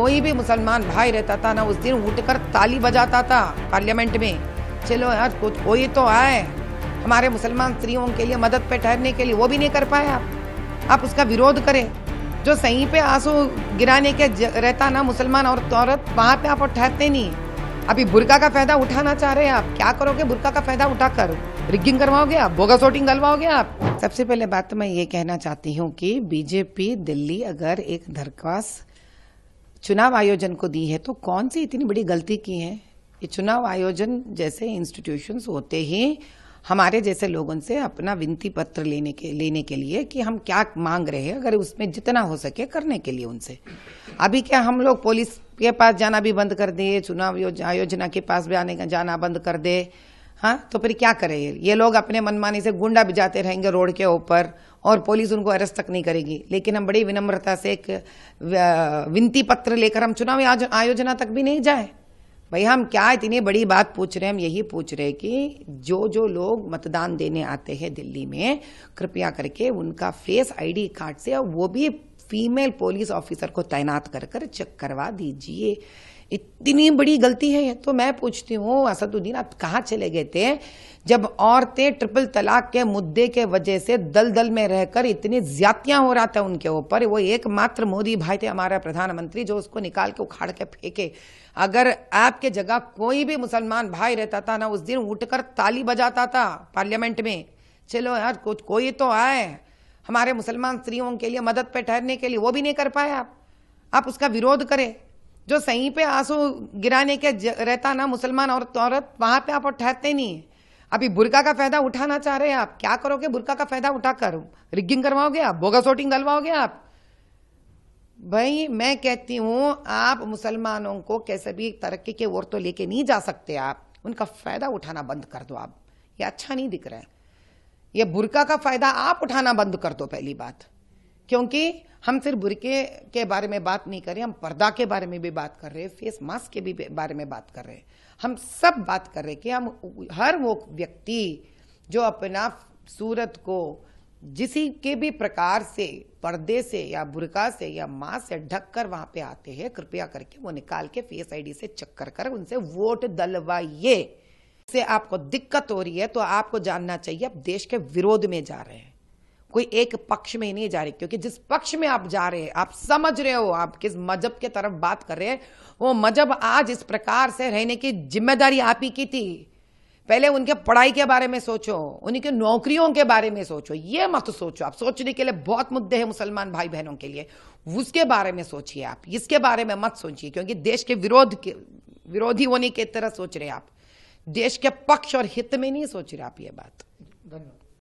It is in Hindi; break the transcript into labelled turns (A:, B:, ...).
A: कोई भी मुसलमान भाई रहता था ना उस दिन उठकर ताली बजाता था पार्लियामेंट में चलो यार कुछ कोई तो आए हमारे मुसलमान स्त्रियों के लिए मदद पे ठहरने के लिए वो भी नहीं कर पाए आप आप उसका विरोध करें जो सही पे आंसू गिराने के रहता ना मुसलमान और औरत वहाँ पे आप ठहरते नहीं अभी बुरका का फायदा उठाना चाह रहे हैं आप क्या करोगे बुरका का फायदा उठाकर रिगिंग करवाओगे आप बोगा शोटिंग डलवाओगे आप सबसे पहले बात तो मैं ये कहना चाहती हूँ कि बीजेपी दिल्ली अगर एक दरख्वास्त चुनाव आयोजन को दी है तो कौन सी इतनी बड़ी गलती की है ये चुनाव आयोजन जैसे इंस्टीट्यूशन होते ही हमारे जैसे लोगों से अपना विनती पत्र लेने के लेने के लिए कि हम क्या मांग रहे हैं अगर उसमें जितना हो सके करने के लिए उनसे अभी क्या हम लोग पुलिस के पास जाना भी बंद कर दिए चुनाव आयोजना के पास भी आने का जाना बंद कर दे हाँ तो फिर क्या करें ये लोग अपने मनमानी से गुंडा बिजाते रहेंगे रोड के ऊपर और पुलिस उनको अरेस्ट तक नहीं करेगी लेकिन हम बड़ी विनम्रता से एक विनती पत्र लेकर हम चुनावी आयोजना तक भी नहीं जाए भाई हम क्या इतनी बड़ी बात पूछ रहे हैं हम यही पूछ रहे हैं कि जो जो लोग मतदान देने आते हैं दिल्ली में कृपया करके उनका फेस आईडी कार्ड से और वो भी फीमेल पुलिस ऑफिसर को तैनात कर कर चेक करवा दीजिए इतनी बड़ी गलती है तो मैं पूछती हूँ असदुद्दीन आप कहाँ चले गए थे जब औरतें ट्रिपल तलाक के मुद्दे के वजह से दल दल में रहकर इतनी ज्यातियां हो रहा था उनके ऊपर वो एकमात्र मोदी भाई थे हमारा प्रधानमंत्री जो उसको निकाल के उखाड़ के फेंके अगर आपके जगह कोई भी मुसलमान भाई रहता था ना उस दिन उठकर ताली बजाता था पार्लियामेंट में चलो यार कुछ कोई तो आए हमारे मुसलमान स्त्रियों के लिए मदद पे ठहरने के लिए वो भी नहीं कर पाए आप आप उसका विरोध करें जो सही पे आंसू गिराने के रहता ना मुसलमान औरत औरत वहां पे आप और ठहरते नहीं है अभी बुरका का फायदा उठाना चाह रहे हैं आप क्या करोगे बुरका का फायदा उठाकर रिगिंग करवाओगे आप बोगा सोटिंग डलवाओगे आप भाई मैं कहती हूं आप मुसलमानों को कैसे भी तरक्की के ओर तो लेके नहीं जा सकते आप उनका फायदा उठाना बंद कर दो आप ये अच्छा नहीं दिख रहा है ये बुरका का फायदा आप उठाना बंद कर दो पहली बात क्योंकि हम सिर्फ बुरके के बारे में बात नहीं कर रहे हम पर्दा के बारे में भी बात कर रहे हैं फेस मास्क के भी बारे में बात कर रहे हैं हम सब बात कर रहे हैं कि हम हर वो व्यक्ति जो अपना सूरत को जिसी के भी प्रकार से पर्दे से या बुरका से या मास्क से ढक कर वहाँ पे आते हैं कृपया करके वो निकाल के फेस आईडी से चक्कर कर उनसे वोट दलवाइए से आपको दिक्कत हो रही है तो आपको जानना चाहिए आप देश के विरोध में जा रहे हैं कोई एक पक्ष में नहीं जा रहे क्योंकि जिस पक्ष में आप जा रहे हैं आप समझ रहे हो आप किस मजहब के तरफ बात कर रहे हैं वो मजहब आज इस प्रकार से रहने की जिम्मेदारी आप ही की थी पहले उनके पढ़ाई के बारे में सोचो उनके नौकरियों के बारे में सोचो ये मत सोचो आप सोचने के लिए बहुत मुद्दे हैं मुसलमान भाई बहनों के लिए उसके बारे में सोचिए आप इसके बारे में मत सोचिए क्योंकि देश के विरोध के विरोधी होने की तरह सोच रहे आप देश के पक्ष और हित में नहीं सोच रहे आप ये बात धन्यवाद